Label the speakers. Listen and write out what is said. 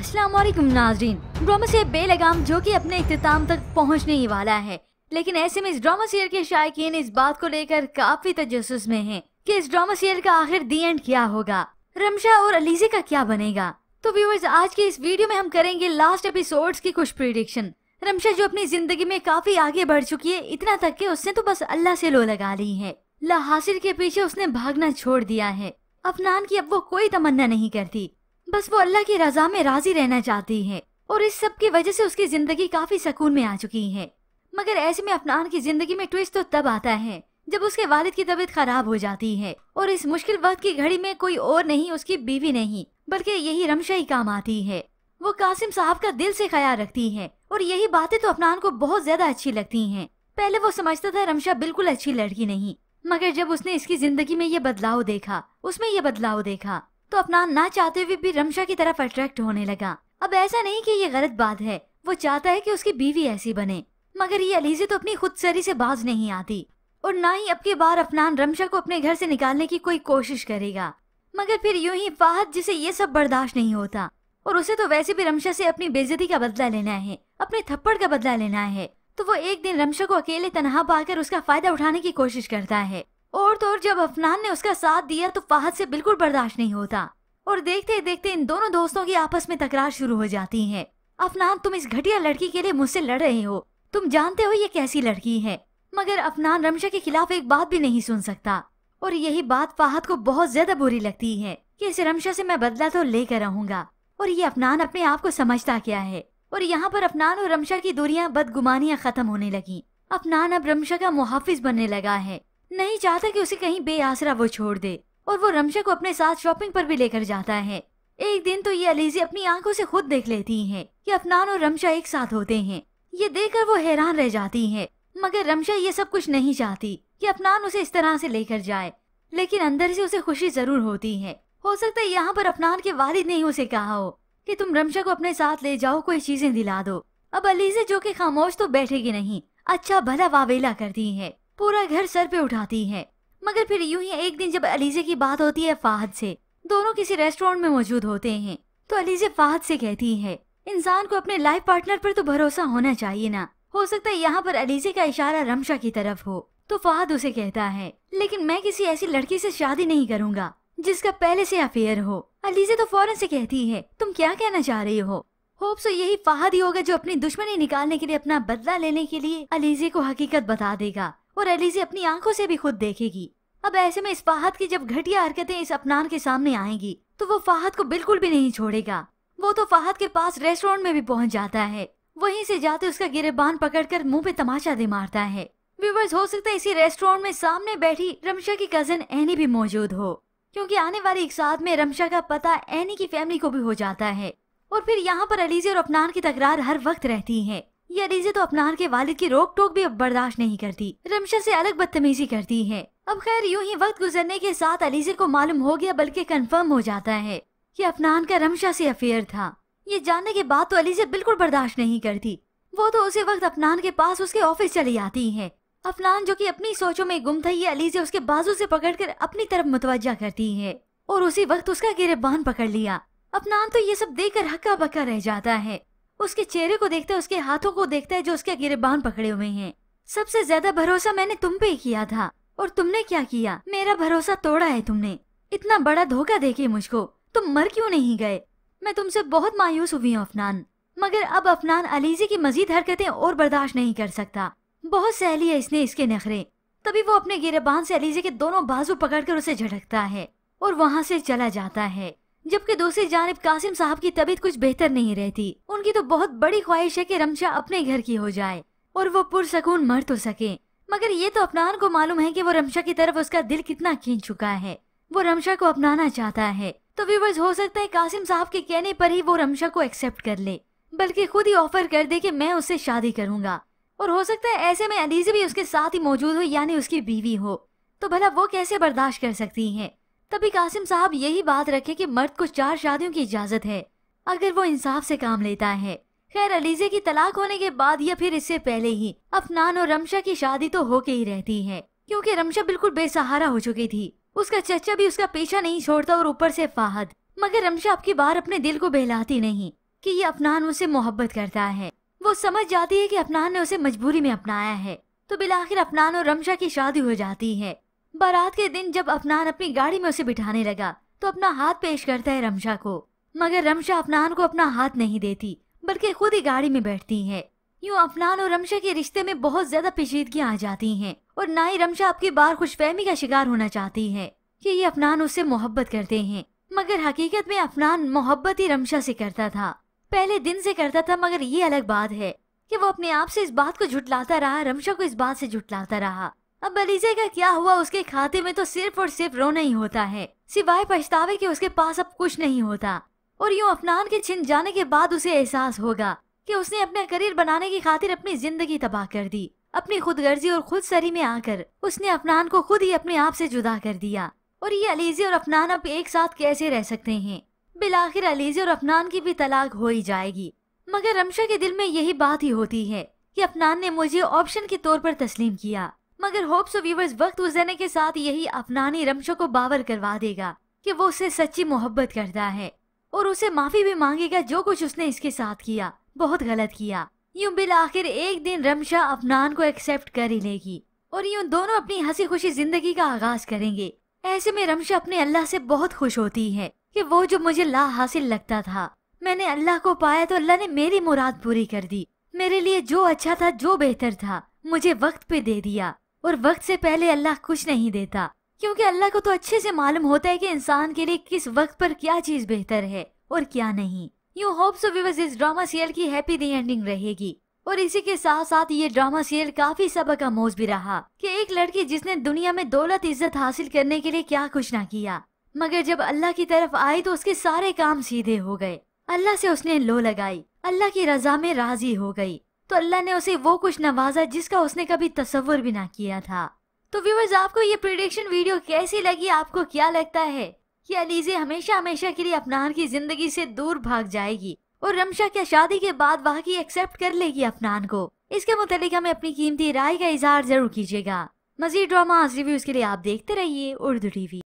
Speaker 1: असलम नाजरीन ड्रामा से बेलगाम जो कि अपने अख्ताम तक पहुंचने ही वाला है लेकिन ऐसे में इस ड्रामा सीरियल के शायकीन इस बात को लेकर काफी तजस में हैं कि इस ड्रामा सीरियल का आखिर दी एंड क्या होगा रमशा और अलीजे का क्या बनेगा तो व्यूअर्स आज के इस वीडियो में हम करेंगे लास्ट एपिसोड्स की कुछ प्रिडिक्शन रमशा जो अपनी जिंदगी में काफी आगे बढ़ चुकी है इतना तक के उसने तो बस अल्लाह से लो लगा ली है ला हासिल के पीछे उसने भागना छोड़ दिया है अफनान की अब वो कोई तमन्ना नहीं करती बस वो अल्लाह की रजा में राजी रहना चाहती है और इस सब की वजह से उसकी जिंदगी काफी सुकून में आ चुकी है मगर ऐसे में अफनान की जिंदगी में ट्विस्ट तो तब आता है जब उसके वालिद की तबीयत खराब हो जाती है और इस मुश्किल वक्त की घड़ी में कोई और नहीं उसकी बीवी नहीं बल्कि यही रमशा ही काम आती है वो कासिम साहब का दिल से ख्याल रखती है और यही बातें तो अफनान को बहुत ज्यादा अच्छी लगती हैं। पहले वो समझता था रमशा बिल्कुल अच्छी लड़की नहीं मगर जब उसने इसकी जिंदगी में ये बदलाव देखा उसमें ये बदलाव देखा तो अपना ना चाहते हुए भी रमशा की तरफ अट्रैक्ट होने लगा अब ऐसा नहीं कि ये गलत बात है वो चाहता है कि उसकी बीवी ऐसी बने मगर ये अलीजे तो अपनी खुद सरी से बाज नहीं आती और ना ही अब की बार अफनान रमशा को अपने घर से निकालने की कोई कोशिश करेगा मगर फिर यूं ही फाहद जिसे ये सब बर्दाश्त नहीं होता और उसे तो वैसे भी रमशा से अपनी बेजती का बदला लेना है अपने थप्पड़ का बदला लेना है तो वो एक दिन रमशा को अकेले तनहा पाकर उसका फायदा उठाने की कोशिश करता है तो और जब अफनान ने उसका साथ दिया तो फाहद से बिल्कुल बर्दाश्त नहीं होता और देखते देखते इन दोनों दोस्तों की आपस में तकरार शुरू हो जाती है अफनान तुम इस घटिया लड़की के लिए मुझसे लड़ रहे हो तुम जानते हो ये कैसी लड़की है मगर अफनान रमशा के खिलाफ एक बात भी नहीं सुन सकता और यही बात फाहद को बहुत ज्यादा बुरी लगती है कि इस रमशा से मैं बदला तो लेकर रहूंगा और ये अफनान अपने आप को समझता क्या है और यहाँ पर अफनान और रमशा की दूरियाँ बदगुमानियाँ खत्म होने लगी अफनान अब रमशा का मुहाफिज बनने लगा है नहीं चाहता कि उसे कहीं बेआसरा वो छोड़ दे और वो रमशा को अपने साथ शॉपिंग पर भी लेकर जाता है एक दिन तो ये अलीजी अपनी आंखों से खुद देख लेती है कि अफनान और रमशा एक साथ होते हैं ये देखकर वो हैरान रह जाती है मगर रमशा ये सब कुछ नहीं चाहती कि अफनान उसे इस तरह से लेकर जाए लेकिन अंदर से उसे खुशी जरूर होती है हो सकता है यहाँ पर अफनान के वालिद ने उसे कहा हो कि तुम रमशा को अपने साथ ले जाओ कोई चीजें दिला दो अब अलीजे जो कि खामोश तो बैठेगी नहीं अच्छा भला वावेला करती है पूरा घर सर पे उठाती है मगर फिर यूं ही एक दिन जब अलीजे की बात होती है फाहद से दोनों किसी रेस्टोरेंट में मौजूद होते हैं तो अलीजे फाहद से कहती है इंसान को अपने लाइफ पार्टनर पर तो भरोसा होना चाहिए ना हो सकता है यहाँ पर अलीजे का इशारा रमशा की तरफ हो तो फाहद उसे कहता है लेकिन मैं किसी ऐसी लड़की से शादी नहीं करूँगा जिसका पहले से अफेयर हो अलीजे तो फौरन से कहती है तुम क्या कहना चाह रही हो होप सो यही फाहद ही होगा जो अपनी दुश्मनी निकालने के लिए अपना बदला लेने के लिए अलीजे को हकीकत बता देगा और एलिजी अपनी आंखों से भी खुद देखेगी अब ऐसे में इस फाहत की जब घटिया हरकतें इस अपनान के सामने आएंगी तो वो फाहत को बिल्कुल भी नहीं छोड़ेगा वो तो फाहत के पास रेस्टोरेंट में भी पहुंच जाता है वहीं से जाते उसका गिरेबान पकड़कर मुंह पे तमाचा दे मारता है व्यूवर्स हो सकता है इसी रेस्टोरेंट में सामने बैठी रमशा की कजन एनी भी मौजूद हो क्योंकि आने वाली एक साथ में रमशा का पता एनी की फैमिली को भी हो जाता है और फिर यहाँ पर अलीजे और अपनान की तकरार हर वक्त रहती है ये अलीजा तो अपनार के वालिद की रोक टोक भी अब बर्दाश्त नहीं करती रमशा से अलग बदतमीजी करती है अब खैर यूं ही वक्त गुजरने के साथ अलीजे को मालूम हो गया बल्कि कंफर्म हो जाता है कि अपनान का रमशा से अफेयर था ये जानने के बाद तो अलीजे बिल्कुल बर्दाश्त नहीं करती वो तो उसी वक्त अपनान के पास उसके ऑफिस चली आती है अफनान जो कि अपनी सोचों में गुम था ये अलीजे उसके बाजू से पकड़कर अपनी तरफ मुतवजा करती है और उसी वक्त उसका गिरबान पकड़ लिया अफनान तो ये सब देख कर हक्का बक्का रह जाता है उसके चेहरे को देखता है उसके हाथों को देखता है जो उसके गिरबान पकड़े हुए हैं सबसे ज्यादा भरोसा मैंने तुम पे ही किया था और तुमने क्या किया मेरा भरोसा तोड़ा है तुमने इतना बड़ा धोखा देखे मुझको तुम मर क्यों नहीं गए मैं तुमसे बहुत मायूस हुई हूँ अफनान मगर अब अफनान अलीजी की मजीद हरकतें और बर्दाश्त नहीं कर सकता बहुत सहली है इसने इसके नखरे तभी वो अपने गिरबान से अलीजे के दोनों बाजू पकड़कर उसे झटकता है और वहाँ से चला जाता है जबकि दूसरी जानब कासिम साहब की तबीयत कुछ बेहतर नहीं रहती उनकी तो बहुत बड़ी ख्वाहिश है कि रमशा अपने घर की हो जाए और वो पुरसकून मर तो सके मगर ये तो अपनान को मालूम है कि वो रमशा की तरफ उसका दिल कितना खींच चुका है वो रमशा को अपनाना चाहता है तो व्यूवर्स हो सकता है कासिम साहब के कहने पर ही वो रमशा को एक्सेप्ट कर ले बल्कि खुद ही ऑफर कर दे कि मैं उससे शादी करूंगा और हो सकता है ऐसे में अलीजी भी उसके साथ ही मौजूद हो यानी उसकी बीवी हो तो भला वो कैसे बर्दाश्त कर सकती है तभी कासिम साहब यही बात रखे कि मर्द को चार शादियों की इजाजत है अगर वो इंसाफ से काम लेता है खैर अलीजे की तलाक होने के बाद या फिर इससे पहले ही अफनान और रमशा की शादी तो होके ही रहती है क्योंकि रमशा बिल्कुल बेसहारा हो चुकी थी उसका चचा भी उसका पेशा नहीं छोड़ता और ऊपर से फाहद मगर रमशा आपकी बार अपने दिल को बहलाती नहीं कि ये अफनान उसे मोहब्बत करता है वो समझ जाती है कि अफनान ने उसे मजबूरी में अपनाया है तो बिलाखिर अफनान और रमशा की शादी हो जाती है बारात के दिन जब अफनान अपनी गाड़ी में उसे बिठाने लगा तो अपना हाथ पेश करता है रमशा को मगर रमशा अफनान को अपना हाथ नहीं देती बल्कि खुद ही गाड़ी में बैठती है यूँ अफनान और रमशा के रिश्ते में बहुत ज्यादा पेचीदगी आ जाती है और ना ही रमशा आपकी बार खुशफहमी का शिकार होना चाहती है कि ये अफनान उससे मोहब्बत करते हैं मगर हकीकत में अफनान मोहब्बत ही रमशा से करता था पहले दिन से करता था मगर ये अलग बात है कि वो अपने आप से इस बात को झुटलाता रहा रमशा को इस बात से झुटलाता रहा अब बलीजे का क्या हुआ उसके खाते में तो सिर्फ और सिर्फ रोना ही होता है सिवाय पछतावे के उसके पास अब कुछ नहीं होता और यूँ अफनान के छिन जाने के बाद उसे एहसास होगा कि उसने अपना करियर बनाने की खातिर अपनी जिंदगी तबाह कर दी अपनी गर्जी और खुद सरी में आकर उसने अफनान को खुद ही अपने आप से जुदा कर दिया और ये अलीजे और अफनान अब एक साथ कैसे रह सकते हैं बिलाखिर अलीजे और अफनान की भी तलाक हो ही जाएगी मगर रमशा के दिल में यही बात ही होती है कि अफनान ने मुझे ऑप्शन के तौर पर तस्लीम किया मगर होप्स व्यूवर्स वक्त गुजरने के साथ यही अपनानी रमशो को बावर करवा देगा कि वो उसे सच्ची मोहब्बत करता है और उसे माफी भी मांगेगा जो कुछ उसने इसके साथ किया बहुत गलत किया यूं बिल आखिर एक दिन रमशा अफनान को एक्सेप्ट कर ही लेगी और यूं दोनों अपनी हंसी खुशी जिंदगी का आगाज करेंगे ऐसे में रमशा अपने अल्लाह से बहुत खुश होती है कि वो जो मुझे ला हासिल लगता था मैंने अल्लाह को पाया तो अल्लाह ने मेरी मुराद पूरी कर दी मेरे लिए जो अच्छा था जो बेहतर था मुझे वक्त पे दे दिया और वक्त से पहले अल्लाह कुछ नहीं देता क्योंकि अल्लाह को तो अच्छे से मालूम होता है कि इंसान के लिए किस वक्त पर क्या चीज बेहतर है और क्या नहीं यू होप सो विवज इस ड्रामा सीरियल की हैप्पी दी एंडिंग रहेगी और इसी के साथ साथ ये ड्रामा सीरियल काफी सबक आमोज भी रहा कि एक लड़की जिसने दुनिया में दौलत इज्जत हासिल करने के लिए क्या कुछ ना किया मगर जब अल्लाह की तरफ आई तो उसके सारे काम सीधे हो गए अल्लाह से उसने लो लगाई अल्लाह की रजा में राजी हो गई तो अल्लाह ने उसे वो कुछ नवाजा जिसका उसने कभी तस्वर भी ना किया था तो व्यूवर्स आपको ये प्रिडिक्शन वीडियो कैसी लगी आपको क्या लगता है कि अलीजे हमेशा हमेशा के लिए अपनान की जिंदगी से दूर भाग जाएगी और रमशा क्या शादी के बाद वहाँ की एक्सेप्ट कर लेगी अपनान को इसके मुतालिक हमें अपनी कीमती राय का इजहार जरूर कीजिएगा मजीद ड्रामा रिव्यूज के लिए आप देखते रहिए उर्दू टीवी